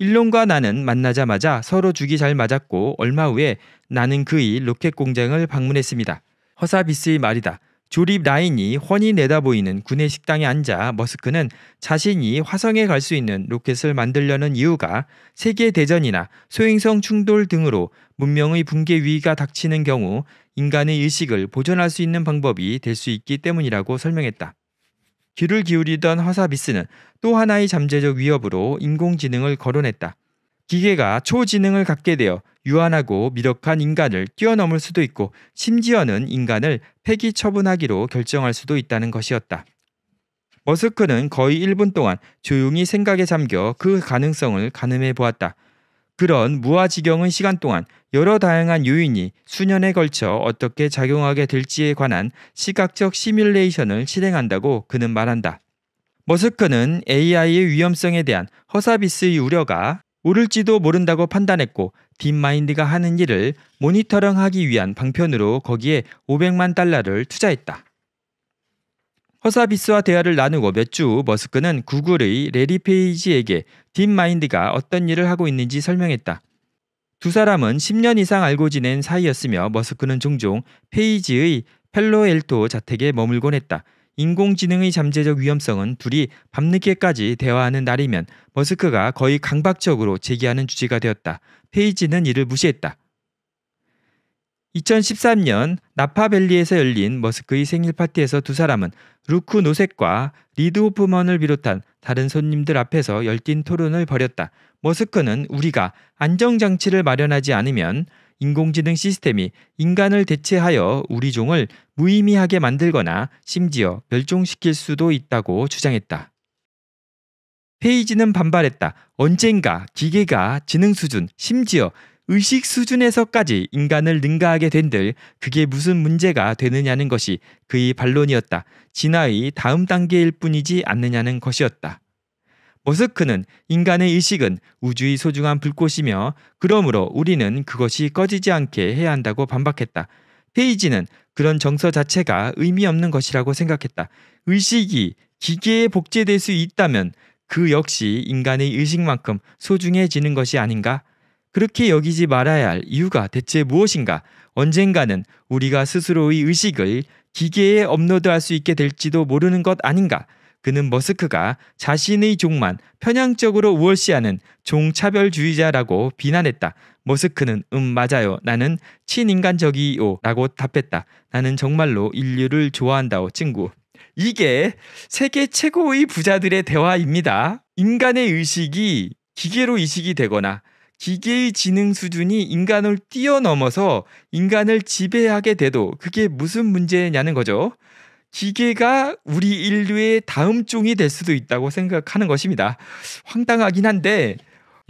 일론과 나는 만나자마자 서로 죽이 잘 맞았고 얼마 후에 나는 그의 로켓 공장을 방문했습니다. 허사비스의 말이다. 조립 라인이 훤히 내다보이는 군의 식당에 앉아 머스크는 자신이 화성에 갈 수 있는 로켓을 만들려는 이유가 세계 대전이나 소행성 충돌 등으로 문명의 붕괴 위기가 닥치는 경우 인간의 의식을 보존할 수 있는 방법이 될 수 있기 때문이라고 설명했다. 귀를 기울이던 허사비스는 또 하나의 잠재적 위협으로 인공지능을 거론했다. 기계가 초지능을 갖게 되어 유한하고 미력한 인간을 뛰어넘을 수도 있고 심지어는 인간을 폐기 처분하기로 결정할 수도 있다는 것이었다. 머스크는 거의 1분 동안 조용히 생각에 잠겨 그 가능성을 가늠해 보았다. 그런 무아지경은 시간 동안 여러 다양한 요인이 수년에 걸쳐 어떻게 작용하게 될지에 관한 시각적 시뮬레이션을 실행한다고 그는 말한다. 머스크는 AI의 위험성에 대한 허사비스의 우려가 오를지도 모른다고 판단했고 딥마인드가 하는 일을 모니터링하기 위한 방편으로 거기에 500만 달러를 투자했다. 허사비스와 대화를 나누고 몇 주 후 머스크는 구글의 레리 페이지에게 딥마인드가 어떤 일을 하고 있는지 설명했다. 두 사람은 10년 이상 알고 지낸 사이였으며 머스크는 종종 페이지의 펠로엘토 자택에 머물곤 했다. 인공지능의 잠재적 위험성은 둘이 밤늦게까지 대화하는 날이면 머스크가 거의 강박적으로 제기하는 주제가 되었다. 페이지는 이를 무시했다. 2013년 나파밸리에서 열린 머스크의 생일 파티에서 두 사람은 루크 노색과 리드 호프먼을 비롯한 다른 손님들 앞에서 열띤 토론을 벌였다. 머스크는 우리가 안정장치를 마련하지 않으면 인공지능 시스템이 인간을 대체하여 우리 종을 무의미하게 만들거나 심지어 멸종시킬 수도 있다고 주장했다. 페이지는 반발했다. 언젠가 기계가 지능 수준, 심지어 의식 수준에서까지 인간을 능가하게 된들 그게 무슨 문제가 되느냐는 것이 그의 반론이었다. 진화의 다음 단계일 뿐이지 않느냐는 것이었다. 머스크는 인간의 의식은 우주의 소중한 불꽃이며 그러므로 우리는 그것이 꺼지지 않게 해야 한다고 반박했다. 페이지는 그런 정서 자체가 의미 없는 것이라고 생각했다. 의식이 기계에 복제될 수 있다면 그 역시 인간의 의식만큼 소중해지는 것이 아닌가? 그렇게 여기지 말아야 할 이유가 대체 무엇인가? 언젠가는 우리가 스스로의 의식을 기계에 업로드할 수 있게 될지도 모르는 것 아닌가? 그는 머스크가 자신의 종만 편향적으로 우월시하는 종차별주의자라고 비난했다. 머스크는 음 맞아요. 나는 친인간적이요. 라고 답했다. 나는 정말로 인류를 좋아한다오 친구. 이게 세계 최고의 부자들의 대화입니다. 인간의 의식이 기계로 이식이 되거나 기계의 지능 수준이 인간을 뛰어넘어서 인간을 지배하게 돼도 그게 무슨 문제냐는 거죠. 기계가 우리 인류의 다음 종이 될 수도 있다고 생각하는 것입니다. 황당하긴 한데,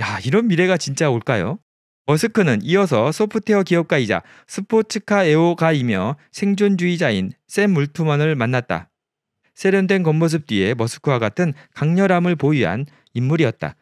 야, 이런 미래가 진짜 올까요? 머스크는 이어서 소프트웨어 기업가이자 스포츠카 애호가이며 생존주의자인 샘 물투먼을 만났다. 세련된 겉모습 뒤에 머스크와 같은 강렬함을 보유한 인물이었다.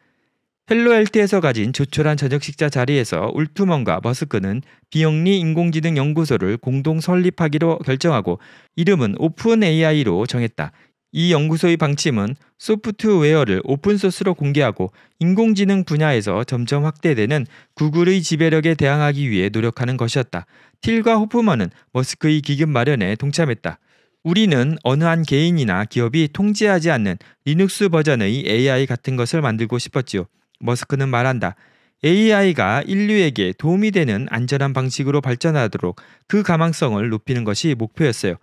헬로헬트에서 가진 조촐한 저녁 식사 자리에서 울트먼과 머스크는 비영리 인공지능 연구소를 공동 설립하기로 결정하고 이름은 오픈 AI로 정했다. 이 연구소의 방침은 소프트웨어를 오픈소스로 공개하고 인공지능 분야에서 점점 확대되는 구글의 지배력에 대항하기 위해 노력하는 것이었다. 틸과 호프먼은 머스크의 기금 마련에 동참했다. 우리는 어느 한 개인이나 기업이 통제하지 않는 리눅스 버전의 AI 같은 것을 만들고 싶었지요. 머스크는 말한다. AI가 인류에게 도움이 되는 안전한 방식으로 발전하도록 그 가망성을 높이는 것이 목표였어요.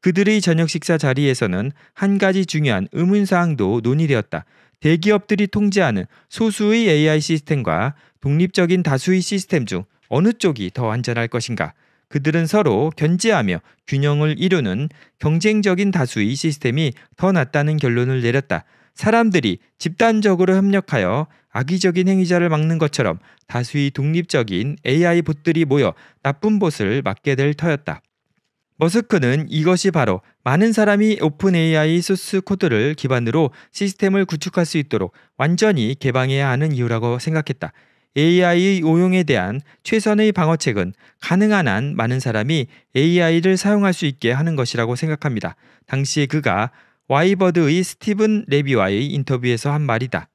그들의 저녁 식사 자리에서는 한 가지 중요한 의문사항도 논의되었다. 대기업들이 통제하는 소수의 AI 시스템과 독립적인 다수의 시스템 중 어느 쪽이 더 안전할 것인가? 그들은 서로 견제하며 균형을 이루는 경쟁적인 다수의 시스템이 더 낫다는 결론을 내렸다. 사람들이 집단적으로 협력하여 악의적인 행위자를 막는 것처럼 다수의 독립적인 AI 봇들이 모여 나쁜 봇을 막게 될 터였다. 머스크는 이것이 바로 많은 사람이 오픈 AI 소스 코드를 기반으로 시스템을 구축할 수 있도록 완전히 개방해야 하는 이유라고 생각했다. AI의 오용에 대한 최선의 방어책은 가능한 한 많은 사람이 AI를 사용할 수 있게 하는 것이라고 생각합니다. 당시 그가 와이버드의 스티븐 레비와의 인터뷰에서 한 말이다.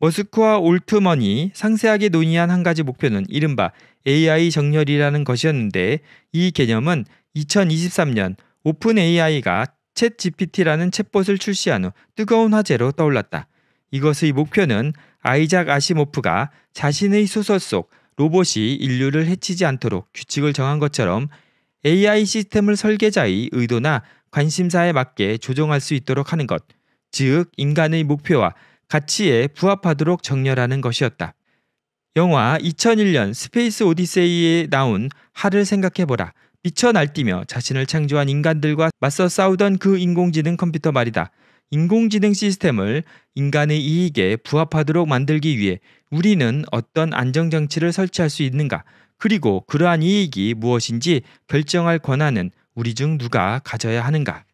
머스크와 올트먼이 상세하게 논의한 한 가지 목표는 이른바 AI 정렬이라는 것이었는데 이 개념은 2023년 오픈 AI가 챗 GPT라는 챗봇을 출시한 후 뜨거운 화제로 떠올랐다. 이것의 목표는 아이작 아시모프가 자신의 소설 속 로봇이 인류를 해치지 않도록 규칙을 정한 것처럼 AI 시스템을 설계자의 의도나 관심사에 맞게 조정할 수 있도록 하는 것, 즉 인간의 목표와 가치에 부합하도록 정렬하는 것이었다. 영화 2001년 스페이스 오디세이에 나온 하를 생각해보라. 미쳐 날뛰며 자신을 창조한 인간들과 맞서 싸우던 그 인공지능 컴퓨터 말이다. 인공지능 시스템을 인간의 이익에 부합하도록 만들기 위해 우리는 어떤 안정장치를 설치할 수 있는가, 그리고 그러한 이익이 무엇인지 결정할 권한은 우리 중 누가 가져야 하는가.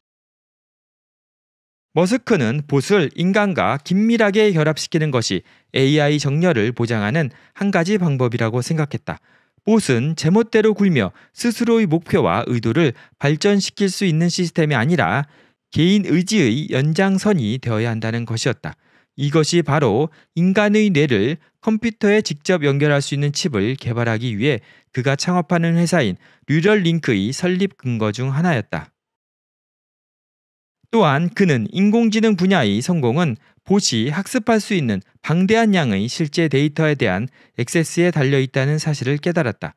머스크는 봇을 인간과 긴밀하게 결합시키는 것이 AI 정렬을 보장하는 한 가지 방법이라고 생각했다. 봇은 제멋대로 굴며 스스로의 목표와 의도를 발전시킬 수 있는 시스템이 아니라 개인 의지의 연장선이 되어야 한다는 것이었다. 이것이 바로 인간의 뇌를 컴퓨터에 직접 연결할 수 있는 칩을 개발하기 위해 그가 창업하는 회사인 뉴럴링크의 설립 근거 중 하나였다. 또한 그는 인공지능 분야의 성공은 보시 학습할 수 있는 방대한 양의 실제 데이터에 대한 액세스에 달려 있다는 사실을 깨달았다.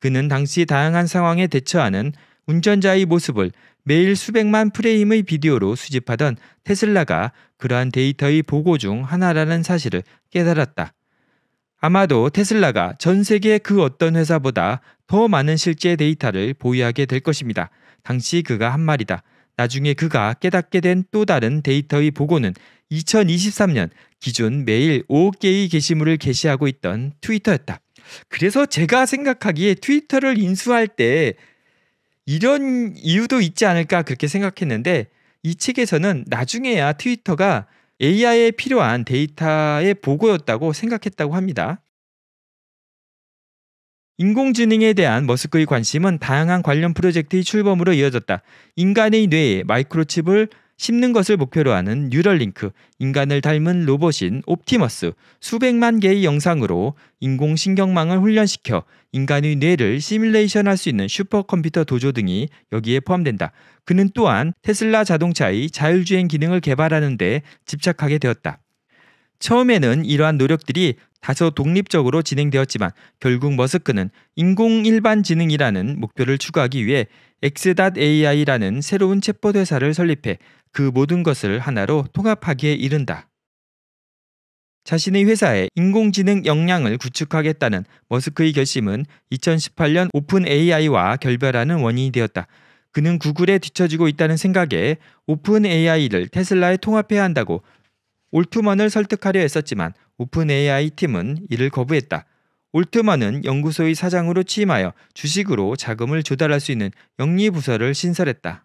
그는 당시 다양한 상황에 대처하는 운전자의 모습을 매일 수백만 프레임의 비디오로 수집하던 테슬라가 그러한 데이터의 보고 중 하나라는 사실을 깨달았다. 아마도 테슬라가 전 세계 그 어떤 회사보다 더 많은 실제 데이터를 보유하게 될 것입니다. 당시 그가 한 말이다. 나중에 그가 깨닫게 된 또 다른 데이터의 보고는 2023년 기준 매일 5개의 게시물을 게시하고 있던 트위터였다. 그래서 제가 생각하기에 트위터를 인수할 때 이런 이유도 있지 않을까 그렇게 생각했는데 이 책에서는 나중에야 트위터가 AI에 필요한 데이터의 보고였다고 생각했다고 합니다. 인공지능에 대한 머스크의 관심은 다양한 관련 프로젝트의 출범으로 이어졌다. 인간의 뇌에 마이크로칩을 심는 것을 목표로 하는 뉴럴링크, 인간을 닮은 로봇인 옵티머스, 수백만 개의 영상으로 인공신경망을 훈련시켜 인간의 뇌를 시뮬레이션 할수 있는 슈퍼컴퓨터 도조 등이 여기에 포함된다. 그는 또한 테슬라 자동차의 자율주행 기능을 개발하는데 집착하게 되었다. 처음에는 이러한 노력들이 다소 독립적으로 진행되었지만 결국 머스크는 인공 일반 지능이라는 목표를 추구하기 위해 X.AI라는 새로운 챗봇 회사를 설립해 그 모든 것을 하나로 통합하기에 이른다. 자신의 회사에 인공지능 역량을 구축하겠다는 머스크의 결심은 2018년 오픈 AI와 결별하는 원인이 되었다. 그는 구글에 뒤처지고 있다는 생각에 오픈 AI를 테슬라에 통합해야 한다고 올투먼을 설득하려 했었지만 오픈 AI 팀은 이를 거부했다. 올트먼은 연구소의 사장으로 취임하여 주식으로 자금을 조달할 수 있는 영리 부서를 신설했다.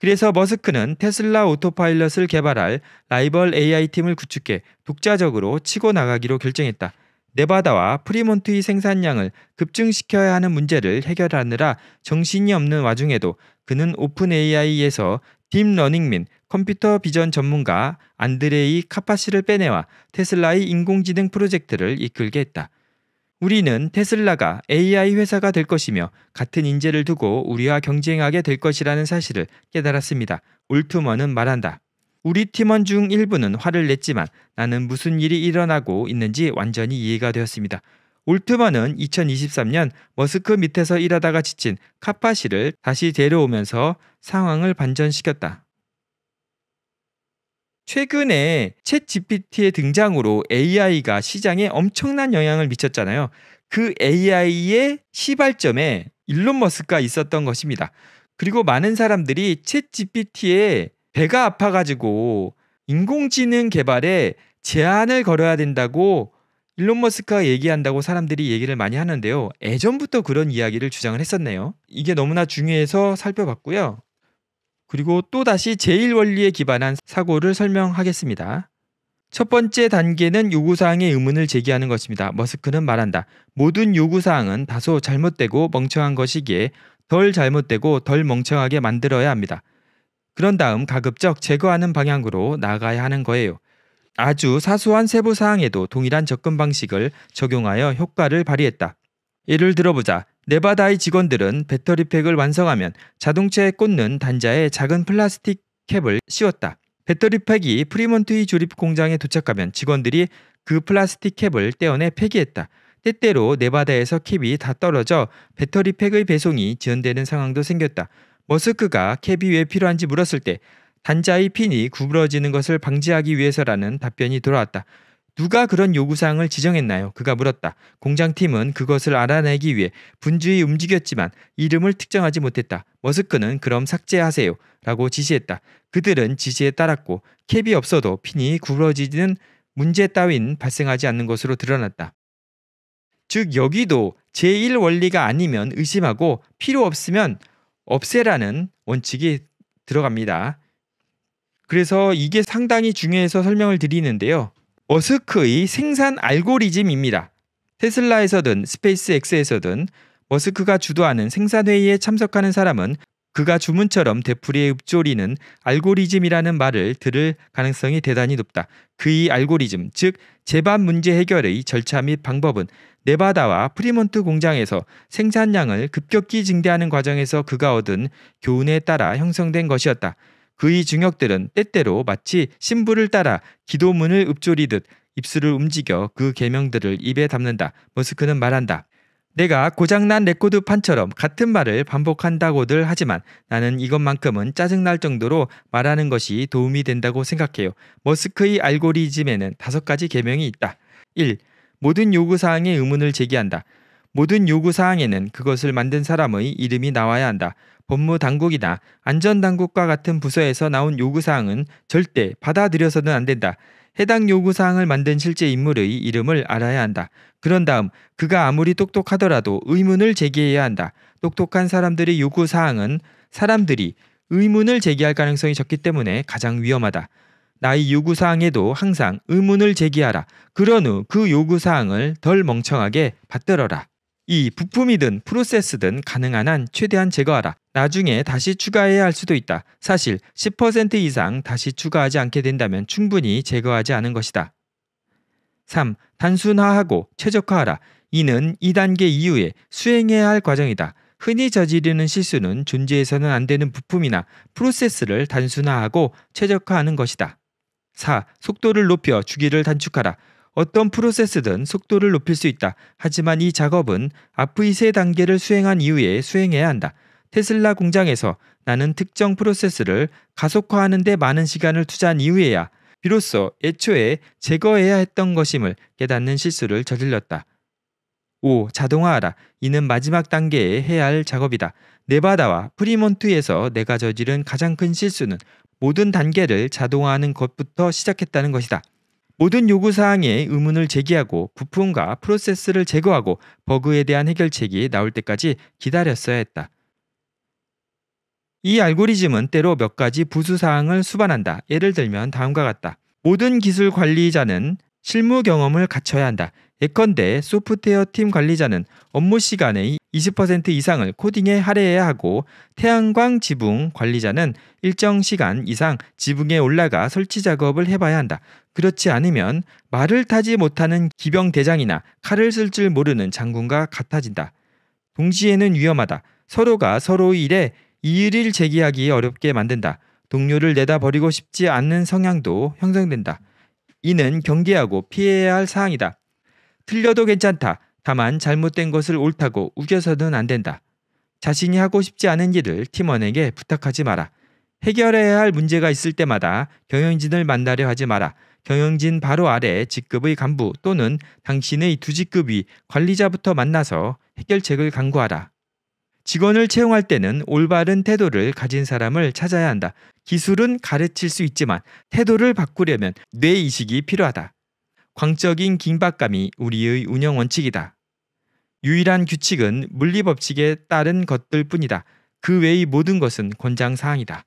그래서 머스크는 테슬라 오토파일럿을 개발할 라이벌 AI 팀을 구축해 독자적으로 치고 나가기로 결정했다. 네바다와 프리몬트의 생산량을 급증시켜야 하는 문제를 해결하느라 정신이 없는 와중에도 그는 오픈 AI에서 딥러닝 및 컴퓨터 비전 전문가 안드레이 카파시를 빼내와 테슬라의 인공지능 프로젝트를 이끌게 했다. 우리는 테슬라가 AI 회사가 될 것이며 같은 인재를 두고 우리와 경쟁하게 될 것이라는 사실을 깨달았습니다. 울트먼은 말한다. 우리 팀원 중 일부는 화를 냈지만 나는 무슨 일이 일어나고 있는지 완전히 이해가 되었습니다. 울트먼은 2023년 머스크 밑에서 일하다가 지친 카파시를 다시 데려오면서 상황을 반전시켰다. 최근에 챗 GPT의 등장으로 AI가 시장에 엄청난 영향을 미쳤잖아요. 그 AI의 시발점에 일론 머스크가 있었던 것입니다. 그리고 많은 사람들이 챗 GPT에 배가 아파가지고 인공지능 개발에 제한을 걸어야 된다고 일론 머스크가 얘기한다고 사람들이 얘기를 많이 하는데요. 예전부터 그런 이야기를 주장을 했었네요. 이게 너무나 중요해서 살펴봤고요. 그리고 또다시 제1원리에 기반한 사고를 설명하겠습니다. 첫 번째 단계는 요구사항의 의문을 제기하는 것입니다. 머스크는 말한다. 모든 요구사항은 다소 잘못되고 멍청한 것이기에 덜 잘못되고 덜 멍청하게 만들어야 합니다. 그런 다음 가급적 제거하는 방향으로 나가야 하는 거예요. 아주 사소한 세부 사항에도 동일한 접근 방식을 적용하여 효과를 발휘했다. 예를 들어보자. 네바다의 직원들은 배터리팩을 완성하면 자동차에 꽂는 단자에 작은 플라스틱 캡을 씌웠다. 배터리팩이 프리먼트의 조립 공장에 도착하면 직원들이 그 플라스틱 캡을 떼어내 폐기했다. 때때로 네바다에서 캡이 다 떨어져 배터리팩의 배송이 지연되는 상황도 생겼다. 머스크가 캡이 왜 필요한지 물었을 때 단자의 핀이 구부러지는 것을 방지하기 위해서라는 답변이 돌아왔다. 누가 그런 요구사항을 지정했나요? 그가 물었다. 공장팀은 그것을 알아내기 위해 분주히 움직였지만 이름을 특정하지 못했다. 머스크는 그럼 삭제하세요. 라고 지시했다. 그들은 지시에 따랐고 캡이 없어도 핀이 구부러지는 문제 따윈 발생하지 않는 것으로 드러났다. 즉 여기도 제1원리가 아니면 의심하고 필요 없으면 없애라는 원칙이 들어갑니다. 그래서 이게 상당히 중요해서 설명을 드리는데요. 머스크의 생산 알고리즘입니다. 테슬라에서든 스페이스X에서든 머스크가 주도하는 생산회의에 참석하는 사람은 그가 주문처럼 대풀이에 읊조리는 알고리즘이라는 말을 들을 가능성이 대단히 높다. 그의 알고리즘, 즉 재반 문제 해결의 절차 및 방법은 네바다와 프리몬트 공장에서 생산량을 급격히 증대하는 과정에서 그가 얻은 교훈에 따라 형성된 것이었다. 그의 중역들은 때때로 마치 신부를 따라 기도문을 읊조리듯 입술을 움직여 그 계명들을 입에 담는다. 머스크는 말한다. 내가 고장난 레코드 판처럼 같은 말을 반복한다고들 하지만 나는 이것만큼은 짜증날 정도로 말하는 것이 도움이 된다고 생각해요. 머스크의 알고리즘에는 다섯 가지 계명이 있다. 1. 모든 요구사항에 의문을 제기한다. 모든 요구 사항에는 그것을 만든 사람의 이름이 나와야 한다. 법무 당국이나 안전 당국과 같은 부서에서 나온 요구 사항은 절대 받아들여서는 안 된다. 해당 요구 사항을 만든 실제 인물의 이름을 알아야 한다. 그런 다음 그가 아무리 똑똑하더라도 의문을 제기해야 한다. 똑똑한 사람들의 요구 사항은 사람들이 의문을 제기할 가능성이 적기 때문에 가장 위험하다. 나의 요구 사항에도 항상 의문을 제기하라. 그런 후 그 요구 사항을 덜 멍청하게 받들어라. 이 부품이든 프로세스든 가능한 한 최대한 제거하라. 나중에 다시 추가해야 할 수도 있다. 사실 10% 이상 다시 추가하지 않게 된다면 충분히 제거하지 않은 것이다. 3. 단순화하고 최적화하라. 이는 2단계 이후에 수행해야 할 과정이다. 흔히 저지르는 실수는 존재해서는 안 되는 부품이나 프로세스를 단순화하고 최적화하는 것이다. 4. 속도를 높여 주기를 단축하라. 어떤 프로세스든 속도를 높일 수 있다. 하지만 이 작업은 앞의 세 단계를 수행한 이후에 수행해야 한다. 테슬라 공장에서 나는 특정 프로세스를 가속화하는 데 많은 시간을 투자한 이후에야 비로소 애초에 제거해야 했던 것임을 깨닫는 실수를 저질렀다. 5. 자동화하라. 이는 마지막 단계에 해야 할 작업이다. 네바다와 프리몬트에서 내가 저지른 가장 큰 실수는 모든 단계를 자동화하는 것부터 시작했다는 것이다. 모든 요구 사항에 의문을 제기하고 부품과 프로세스를 제거하고 버그에 대한 해결책이 나올 때까지 기다렸어야 했다. 이 알고리즘은 때로 몇 가지 부수 사항을 수반한다. 예를 들면 다음과 같다. 모든 기술 관리자는 실무 경험을 갖춰야 한다. 예컨대 소프트웨어 팀 관리자는 업무 시간의 20% 이상을 코딩에 할애해야 하고 태양광 지붕 관리자는 일정 시간 이상 지붕에 올라가 설치 작업을 해봐야 한다. 그렇지 않으면 말을 타지 못하는 기병 대장이나 칼을 쓸 줄 모르는 장군과 같아진다. 동시에는 위험하다. 서로가 서로의 일에 이의를 제기하기 어렵게 만든다. 동료를 내다버리고 싶지 않는 성향도 형성된다. 이는 경계하고 피해야 할 사항이다. 틀려도 괜찮다. 다만 잘못된 것을 옳다고 우겨서는 안 된다. 자신이 하고 싶지 않은 일을 팀원에게 부탁하지 마라. 해결해야 할 문제가 있을 때마다 경영진을 만나려 하지 마라. 경영진 바로 아래 직급의 간부 또는 당신의 두 직급 이 관리자부터 만나서 해결책을 강구하라. 직원을 채용할 때는 올바른 태도를 가진 사람을 찾아야 한다. 기술은 가르칠 수 있지만 태도를 바꾸려면 뇌 이식이 필요하다. 광적인 긴박감이 우리의 운영 원칙이다. 유일한 규칙은 물리법칙에 따른 것들 뿐이다. 그 외의 모든 것은 권장사항이다.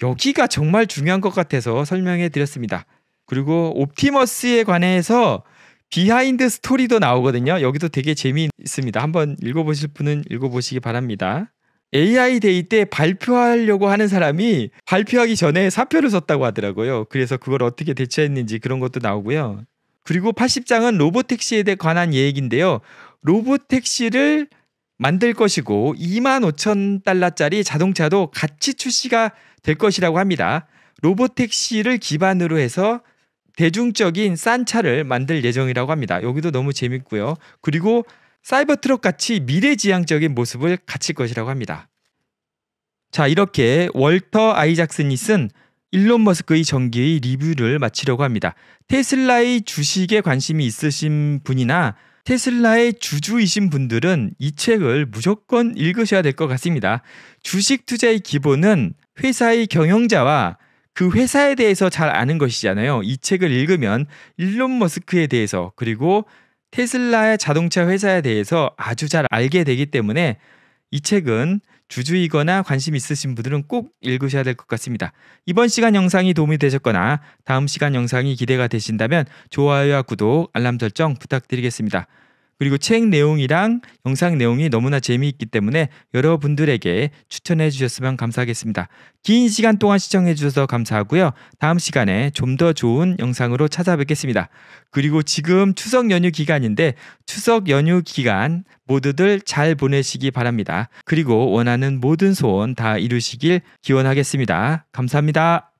여기가 정말 중요한 것 같아서 설명해 드렸습니다. 그리고 옵티머스에 관해서 비하인드 스토리도 나오거든요. 여기도 되게 재미있습니다. 한번 읽어보실 분은 읽어보시기 바랍니다. AI 데이 때 발표하려고 하는 사람이 발표하기 전에 사표를 썼다고 하더라고요. 그래서 그걸 어떻게 대처했는지 그런 것도 나오고요. 그리고 80장은 로보택시에 대해 관한 예익인데요. 로봇 택시를 만들 것이고 2만 5천 달러짜리 자동차도 같이 출시가 될 것이라고 합니다. 로봇 택시를 기반으로 해서 대중적인 싼 차를 만들 예정이라고 합니다. 여기도 너무 재밌고요. 그리고 사이버 트럭 같이 미래지향적인 모습을 갖출 것이라고 합니다. 자, 이렇게 월터 아이작슨이 쓴 일론 머스크의 전기의 리뷰를 마치려고 합니다. 테슬라의 주식에 관심이 있으신 분이나 테슬라의 주주이신 분들은 이 책을 무조건 읽으셔야 될 것 같습니다. 주식 투자의 기본은 회사의 경영자와 그 회사에 대해서 잘 아는 것이잖아요. 이 책을 읽으면 일론 머스크에 대해서 그리고 테슬라의 자동차 회사에 대해서 아주 잘 알게 되기 때문에 이 책은 주주이거나 관심 있으신 분들은 꼭 읽으셔야 될 것 같습니다. 이번 시간 영상이 도움이 되셨거나 다음 시간 영상이 기대가 되신다면 좋아요와 구독, 알람 설정 부탁드리겠습니다. 그리고 책 내용이랑 영상 내용이 너무나 재미있기 때문에 여러분들에게 추천해 주셨으면 감사하겠습니다. 긴 시간 동안 시청해 주셔서 감사하고요. 다음 시간에 좀 더 좋은 영상으로 찾아뵙겠습니다. 그리고 지금 추석 연휴 기간인데 추석 연휴 기간 모두들 잘 보내시기 바랍니다. 그리고 원하는 모든 소원 다 이루시길 기원하겠습니다. 감사합니다.